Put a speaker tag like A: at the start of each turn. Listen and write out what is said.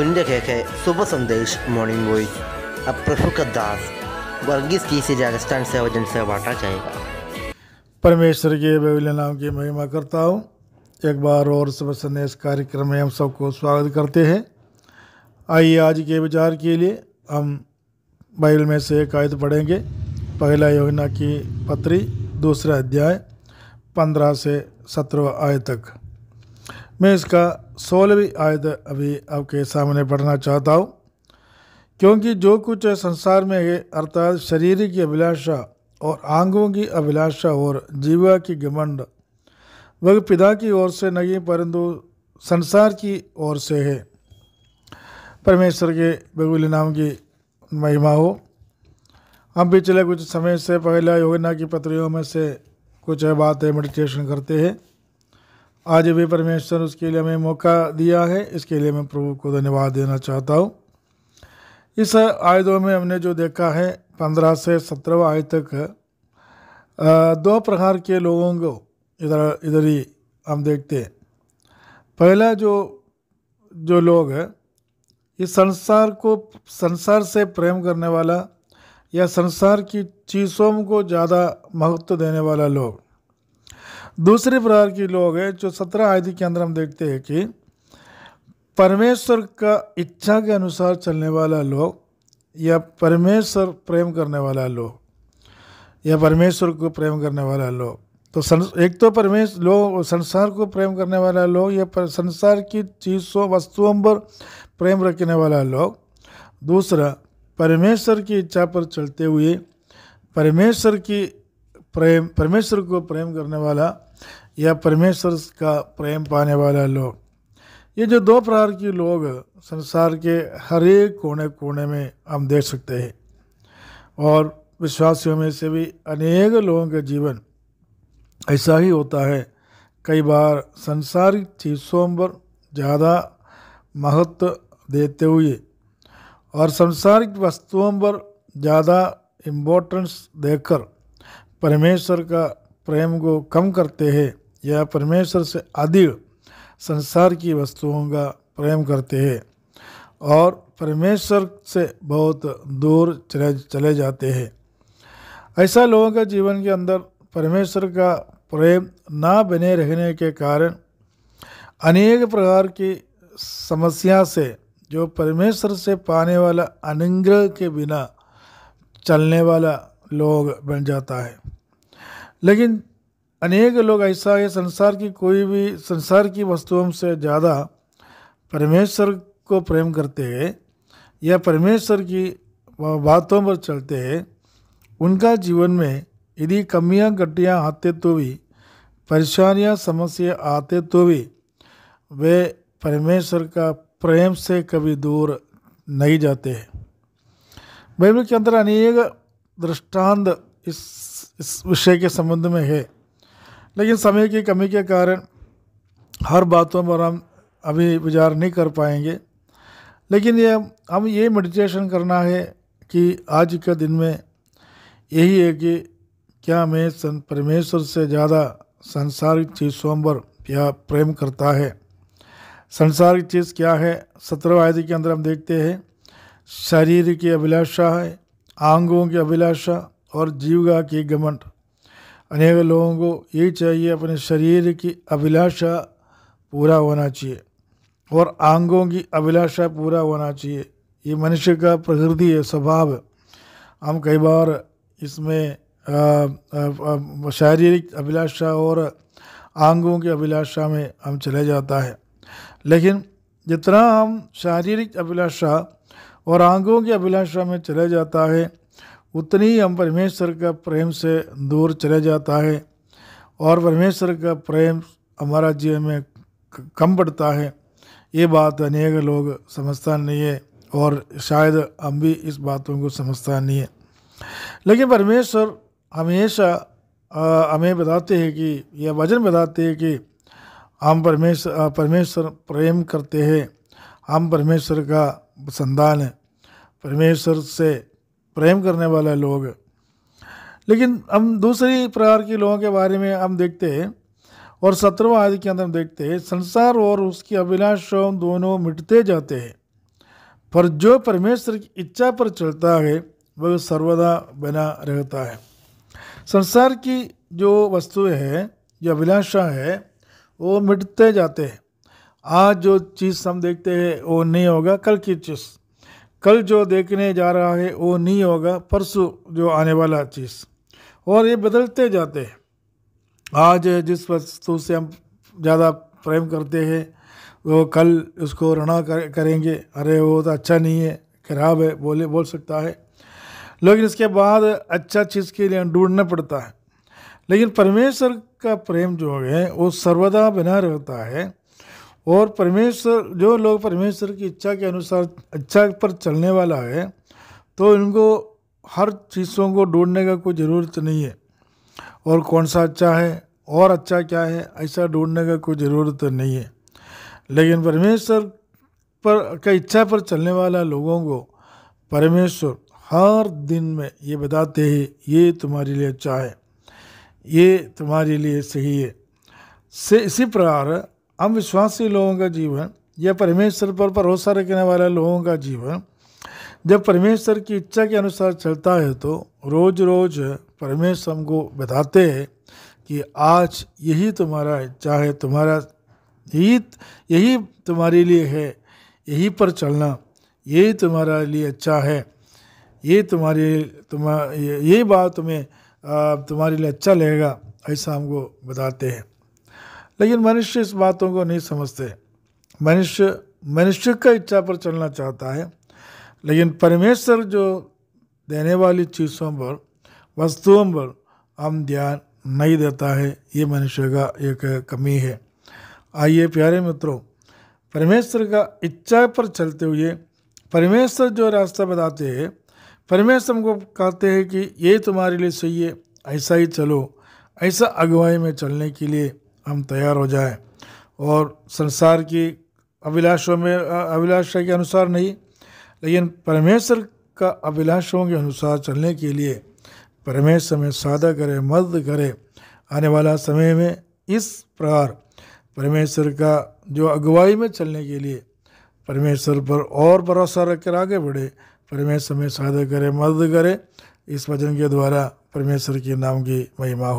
A: सुनते खेख है सुबह संदेश मॉर्निंग वॉइस अब प्रभु का दास वर्गीस की से राजस्थान से वजन से बांटा जाएगा परमेश्वर के बेबीले नाम की महिमा करता हूँ एक बार और सुबह संदेश कार्यक्रम में हम सबको स्वागत करते हैं आइए आज के विचार के लिए हम बाइबल में से एक आयत पढ़ेंगे पहला योजना की पत्री दूसरा अध्याय पंद्रह से सत्रह आय तक मैं इसका सोलहवीं आयत अभी आपके सामने पढ़ना चाहता हूँ क्योंकि जो कुछ है संसार में है अर्थात शरीर की अभिलाषा और आंगों की अभिलाषा और जीवा की घमंड वह पिता की ओर से नहीं परंतु संसार की ओर से है परमेश्वर के बगुल नाम की महिमा हो हम पिछले कुछ समय से पहला योगना की पत्रियों में से कुछ बातें मेडिटेशन करते हैं आज भी परमेश्वर उसके लिए हमें मौका दिया है इसके लिए मैं प्रभु को धन्यवाद देना चाहता हूँ इस आयदों में हमने जो देखा है पंद्रह से सत्रह आय तक दो प्रकार के लोगों को इधर इधर ही हम देखते हैं पहला जो जो लोग है इस संसार को संसार से प्रेम करने वाला या संसार की चीज़ों को ज़्यादा महत्व देने वाला लोग दूसरे प्रकार के लोग हैं जो सत्रह आदि के अंदर हम देखते हैं कि परमेश्वर का इच्छा के अनुसार चलने वाला लोग या परमेश्वर प्रेम करने वाला लोग या परमेश्वर को प्रेम करने वाला लोग तो एक तो परमेश लोग संसार को प्रेम करने वाला लोग या संसार की चीज़ों वस्तुओं पर प्रेम रखने वाला लोग दूसरा परमेश्वर की इच्छा पर चलते हुए परमेश्वर की प्रेम परमेश्वर को प्रेम करने वाला या परमेश्वर का प्रेम पाने वाला लोग ये जो दो प्रकार के लोग संसार के हर एक कोने कोने में हम देख सकते हैं और विश्वासियों में से भी अनेक लोगों का जीवन ऐसा ही होता है कई बार संसारिक चीज़ों पर ज़्यादा महत्व देते हुए और संसारिक वस्तुओं पर ज़्यादा इम्पोर्टेंस देकर परमेश्वर का प्रेम को कम करते हैं या परमेश्वर से अधिक संसार की वस्तुओं का प्रेम करते हैं और परमेश्वर से बहुत दूर चले चले जाते हैं ऐसा लोगों के जीवन के अंदर परमेश्वर का प्रेम ना बने रहने के कारण अनेक प्रकार की समस्या से जो परमेश्वर से पाने वाला अनुग्रह के बिना चलने वाला लोग बन जाता है लेकिन अनेक लोग ऐसा है संसार की कोई भी संसार की वस्तुओं से ज़्यादा परमेश्वर को प्रेम करते हैं या परमेश्वर की बातों पर चलते हैं उनका जीवन में यदि कमियां घटियाँ आते तो भी परेशानियां समस्या आते तो भी वे परमेश्वर का प्रेम से कभी दूर नहीं जाते हैं बाइबल के अंदर अनेक दृष्टांत इस इस विषय के संबंध में है लेकिन समय की कमी के कारण हर बातों पर हम अभी विचार नहीं कर पाएंगे लेकिन ये हम ये मेडिटेशन करना है कि आज के दिन में यही है कि क्या मैं संत परमेश्वर से ज़्यादा सांसारिक चीज़ों पर या प्रेम करता है संसारिक चीज़ क्या है सत्रह आयत के अंदर हम देखते हैं शरीर की अभिलाषा है आंगों की अभिलाषा और का की घमंड अनेक लोगों को ये चाहिए अपने शरीर की अभिलाषा पूरा होना चाहिए और आंगों की अभिलाषा पूरा होना चाहिए ये मनुष्य का प्रकृति है स्वभाव हम कई बार इसमें शारीरिक अभिलाषा और आंगों की अभिलाषा में हम चले जाता है लेकिन जितना हम शारीरिक अभिलाषा और आंखों की अभिलाषा में चले जाता है उतनी ही हम परमेश्वर का प्रेम से दूर चले जाता है और परमेश्वर का प्रेम हमारा जीवन में कम पड़ता है ये बात अनेक लोग समझता नहीं है और शायद हम भी इस बातों को समझता नहीं है लेकिन परमेश्वर हमेशा हमें बताते हैं कि यह वजन बताते हैं कि हम परमेश्वर परमेश्वर प्रेम करते हैं हम परमेश्वर का संतान है परमेश्वर से प्रेम करने वाला लोग लेकिन हम दूसरी प्रकार के लोगों के बारे में हम देखते हैं और सत्रवा आदि के अंदर हम देखते हैं संसार और उसकी अभिलाषाओं दोनों मिटते जाते हैं पर जो परमेश्वर की इच्छा पर चलता है वह सर्वदा बना रहता है संसार की जो वस्तुएं हैं जो अभिलाषा है वो मिटते जाते हैं आज जो चीज़ हम देखते हैं वो नहीं होगा कल की चीज़ कल जो देखने जा रहा है वो नहीं होगा परसों जो आने वाला चीज़ और ये बदलते जाते हैं आज जिस वस्तु से हम ज़्यादा प्रेम करते हैं वो कल उसको रणा कर, करेंगे अरे वो तो अच्छा नहीं है खराब है बोले बोल सकता है लेकिन इसके बाद अच्छा चीज़ के लिए ढूंढना पड़ता है लेकिन परमेश्वर का प्रेम जो है वो सर्वदा बना रहता है और परमेश्वर जो लोग परमेश्वर की इच्छा के अनुसार अच्छा पर चलने वाला है तो इनको हर चीज़ों को ढूंढने का कोई ज़रूरत नहीं है और कौन सा अच्छा है और अच्छा क्या है ऐसा ढूंढने का कोई ज़रूरत नहीं है लेकिन परमेश्वर पर का इच्छा पर चलने वाला लोगों को परमेश्वर हर दिन में ये बताते हैं ये तुम्हारे लिए अच्छा है ये तुम्हारे लिए सही है से इसी प्रकार अविश्वासी लोगों का जीवन या परमेश्वर पर भरोसा रखने वाले लोगों का जीवन जब परमेश्वर की इच्छा के अनुसार चलता है तो रोज रोज परमेश्वर हमको बताते हैं कि आज यही तुम्हारा इच्छा है तुम्हारा यही यही तुम्हारे लिए है यही पर चलना यही तुम्हारा लिए अच्छा है ये तुम्हारे तुम्हारा यही बात तुम्हें तुम्हारे लिए अच्छा लगेगा ऐसा हमको बताते हैं लेकिन मनुष्य इस बातों को नहीं समझते मनुष्य मनुष्य का इच्छा पर चलना चाहता है लेकिन परमेश्वर जो देने वाली चीज़ों पर वस्तुओं पर हम ध्यान नहीं देता है ये मनुष्य का एक कमी है आइए प्यारे मित्रों परमेश्वर का इच्छा पर चलते हुए परमेश्वर जो रास्ता बताते हैं परमेश्वर हमको कहते हैं कि ये तुम्हारे लिए सही है ऐसा ही चलो ऐसा अगुवाई में चलने के लिए हम तैयार हो जाएं और संसार की अभिलाषों में अभिलाषा के अनुसार नहीं लेकिन परमेश्वर का अभिलाषों के अनुसार चलने के लिए परमेश्वर में सादा करे मर्द करे आने वाला समय में इस प्रकार परमेश्वर का जो अगुवाई में चलने के लिए परमेश्वर पर और भरोसा रखकर आगे बढ़े परमेश्वर में सादा करे मर्द करे इस वजन के द्वारा परमेश्वर के नाम की महिमा हो